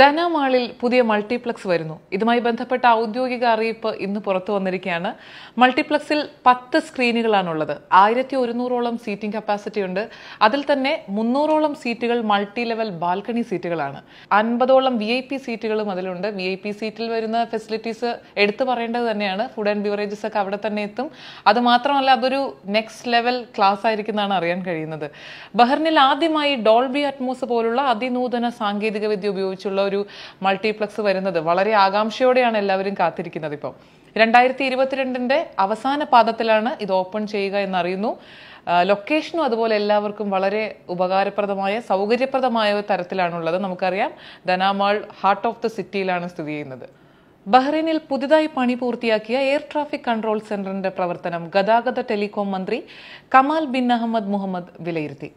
ധനമാളിൽ പുതിയ മൾട്ടിപ്ലക്സ് വരുന്നു ഇതുമായി ബന്ധപ്പെട്ട ഔദ്യോഗിക അറിയിപ്പ് ഇന്ന് പുറത്തു വന്നിരിക്കുകയാണ് മൾട്ടിപ്ലക്സിൽ പത്ത് സ്ക്രീനുകളാണുള്ളത് ആയിരത്തി ഒരുന്നൂറോളം സീറ്റിംഗ് കപ്പാസിറ്റി ഉണ്ട് അതിൽ തന്നെ മുന്നൂറോളം സീറ്റുകൾ മൾട്ടി ലെവൽ ബാൽക്കണി സീറ്റുകളാണ് അൻപതോളം വി ഐ പി സീറ്റുകളും അതിലുണ്ട് വി ഐ പി സീറ്റിൽ വരുന്ന ഫെസിലിറ്റീസ് എടുത്തു പറയേണ്ടത് തന്നെയാണ് ഫുഡ് ആൻഡ് ബിവറേജസ് ഒക്കെ അവിടെ തന്നെ എത്തും അത് മാത്രമല്ല അതൊരു നെക്സ്റ്റ് ലെവൽ ക്ലാസ് ആയിരിക്കുന്നതാണ് അറിയാൻ കഴിയുന്നത് ബഹറിനിൽ ആദ്യമായി ഡോൾബി അറ്റ്മോസ് പോലുള്ള അതിനൂതന സാങ്കേതിക വിദ്യ ഉപയോഗിച്ചുള്ള ഒരു മൾട്ടിപ്ലക്സ് വരുന്നത് വളരെ ആകാംക്ഷയോടെയാണ് എല്ലാവരും കാത്തിരിക്കുന്നത് ഇപ്പോൾ രണ്ടായിരത്തി ഇരുപത്തിരണ്ടിന്റെ അവസാന പാദത്തിലാണ് ഇത് ഓപ്പൺ ചെയ്യുക എന്നറിയുന്നു ലൊക്കേഷനും അതുപോലെ എല്ലാവർക്കും വളരെ ഉപകാരപ്രദമായ സൗകര്യപ്രദമായ തരത്തിലാണുള്ളത് നമുക്കറിയാം ധനാമാൾ ഹാർട്ട് ഓഫ് ദ സിറ്റിയിലാണ് സ്ഥിതി ചെയ്യുന്നത് ബഹ്റൈനിൽ പുതുതായി പണി പൂർത്തിയാക്കിയ എയർ ട്രാഫിക് കൺട്രോൾ സെന്ററിന്റെ പ്രവർത്തനം ഗതാഗത ടെലികോം മന്ത്രി കമാൽ ബിൻ അഹമ്മദ് മുഹമ്മദ് വിലയിരുത്തി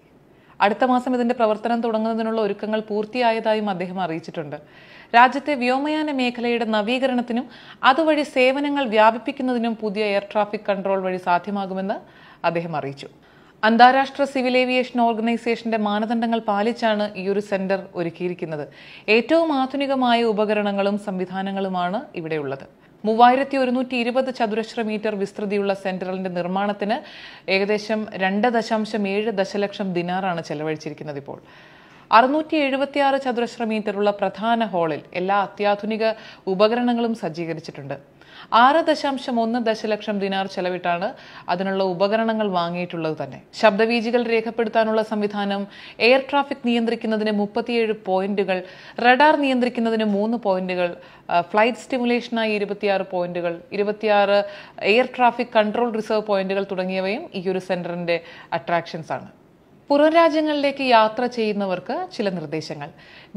അടുത്ത മാസം ഇതിന്റെ പ്രവർത്തനം തുടങ്ങുന്നതിനുള്ള ഒരുക്കങ്ങൾ പൂർത്തിയായതായും അദ്ദേഹം അറിയിച്ചിട്ടുണ്ട് രാജ്യത്തെ വ്യോമയാന മേഖലയുടെ നവീകരണത്തിനും അതുവഴി സേവനങ്ങൾ വ്യാപിപ്പിക്കുന്നതിനും പുതിയ എയർ ട്രാഫിക് കൺട്രോൾ വഴി സാധ്യമാകുമെന്ന് അദ്ദേഹം അറിയിച്ചു അന്താരാഷ്ട്ര സിവിൽ ഏവിയേഷൻ ഓർഗനൈസേഷന്റെ മാനദണ്ഡങ്ങൾ പാലിച്ചാണ് ഈ ഒരു സെന്റർ ഒരുക്കിയിരിക്കുന്നത് ഏറ്റവും ആധുനികമായ ഉപകരണങ്ങളും സംവിധാനങ്ങളുമാണ് ഇവിടെയുള്ളത് മൂവായിരത്തി ഒരുന്നൂറ്റി ഇരുപത് ചതുരശ്ര മീറ്റർ വിസ്തൃതിയുള്ള സെന്ററിന്റെ നിർമ്മാണത്തിന് ഏകദേശം രണ്ട് ദശാംശം ഏഴ് ദശലക്ഷം ദിനാറാണ് ചെലവഴിച്ചിരിക്കുന്നത് ഇപ്പോൾ അറുന്നൂറ്റി എഴുപത്തിയാറ് ചതുരശ്ര മീറ്ററുള്ള പ്രധാന ഹാളിൽ എല്ലാ അത്യാധുനിക ഉപകരണങ്ങളും സജ്ജീകരിച്ചിട്ടുണ്ട് ആറ് ദശാംശം ഒന്ന് ദശലക്ഷം ദിനാർ ചെലവിട്ടാണ് അതിനുള്ള ഉപകരണങ്ങൾ വാങ്ങിയിട്ടുള്ളത് തന്നെ ശബ്ദവീജികൾ രേഖപ്പെടുത്താനുള്ള സംവിധാനം എയർ ട്രാഫിക് നിയന്ത്രിക്കുന്നതിന് മുപ്പത്തിയേഴ് പോയിന്റുകൾ റഡാർ നിയന്ത്രിക്കുന്നതിന് മൂന്ന് പോയിന്റുകൾ ഫ്ലൈറ്റ് സ്റ്റിമുലേഷനായി ഇരുപത്തിയാറ് പോയിന്റുകൾ ഇരുപത്തിയാറ് എയർ ട്രാഫിക് കൺട്രോൾ റിസർവ് പോയിന്റുകൾ തുടങ്ങിയവയും ഈ ഒരു സെന്ററിന്റെ അട്രാക്ഷൻസ് ആണ് പുറം രാജ്യങ്ങളിലേക്ക് യാത്ര ചെയ്യുന്നവർക്ക് ചില നിർദ്ദേശങ്ങൾ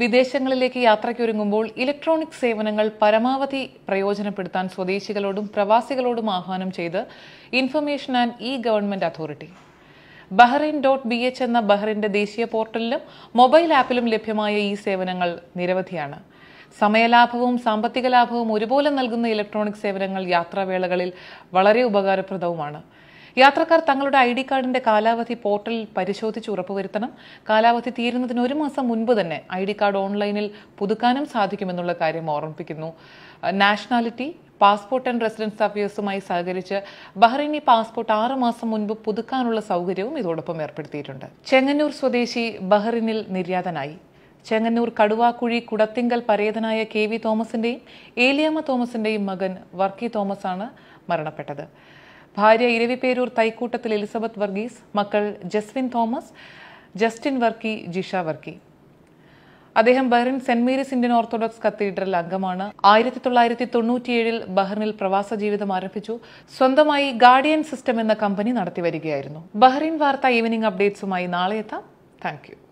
വിദേശങ്ങളിലേക്ക് യാത്രയ്ക്കൊരുങ്ങുമ്പോൾ ഇലക്ട്രോണിക് സേവനങ്ങൾ പരമാവധി പ്രയോജനപ്പെടുത്താൻ സ്വദേശികളോടും പ്രവാസികളോടും ആഹ്വാനം ചെയ്ത് information and e government authority Bahrain dot B H എന്ന ബഹ്റൈൻ്റെ ദേശീയ പോർട്ടലിലും മൊബൈൽ ആപ്പിലും ലഭ്യമായ ഈ സേവനങ്ങൾ നിരവധിയാണ് സമയലാഭവും സാമ്പത്തിക ലാഭവും ഒരുപോലെ നൽകുന്ന ഇലക്ട്രോണിക് സേവനങ്ങൾ യാത്രാവേളകളിൽ വളരെ ഉപകാരപ്രദവുമാണ് യാത്രക്കാർ തങ്ങളുടെ ഐ ഡി കാർഡിന്റെ കാലാവധി പോർട്ടലിൽ പരിശോധിച്ച് ഉറപ്പുവരുത്തണം കാലാവധി തീരുന്നതിന് ഒരു മാസം മുൻപ് തന്നെ ഐ ഡി കാർഡ് ഓൺലൈനിൽ പുതുക്കാനും സാധിക്കുമെന്നുള്ള കാര്യം ഓർമ്മിപ്പിക്കുന്നു നാഷണാലിറ്റി പാസ്പോർട്ട് ആൻഡ് റെസിഡൻസ് അഫയേഴ്സുമായി സഹകരിച്ച് ബഹ്റൈനി പാസ്പോർട്ട് ആറ് മാസം മുൻപ് പുതുക്കാനുള്ള സൗകര്യവും ഇതോടൊപ്പം ഏർപ്പെടുത്തിയിട്ടുണ്ട് ചെങ്ങന്നൂർ സ്വദേശി ബഹ്റിനിൽ നിര്യാതനായി ചെങ്ങന്നൂർ കടുവാക്കുഴി കുടത്തിങ്കൽ പരേതനായ കെ വി തോമസിന്റെയും ഏലിയാമ്മ തോമസിന്റെയും മകൻ വർക്കി തോമസാണ് മരണപ്പെട്ടത് ഭാര്യ ഇരവിപേരൂർ തൈക്കൂട്ടത്തിൽ എലിസബത്ത് വർഗീസ് മക്കൾ ജസ്വിൻ തോമസ് ജസ്റ്റിൻ വർക്കി ജിഷ വർക്കി അദ്ദേഹം Bahrain saint Mary's Indian orthodox cathedral അംഗമാണ് ആയിരത്തി തൊള്ളായിരത്തി തൊണ്ണൂറ്റിയേഴിൽ ബഹ്റിനിൽ പ്രവാസ ജീവിതം ആരംഭിച്ചു സ്വന്തമായി ഗാർഡിയൻ സിസ്റ്റം എന്ന കമ്പനി നടത്തിവരികയായിരുന്നു ബഹ്റിൻ വാർത്ത ഈവനിംഗ് അപ്ഡേറ്റ്സുമായി നാളെ എത്താം താങ്ക്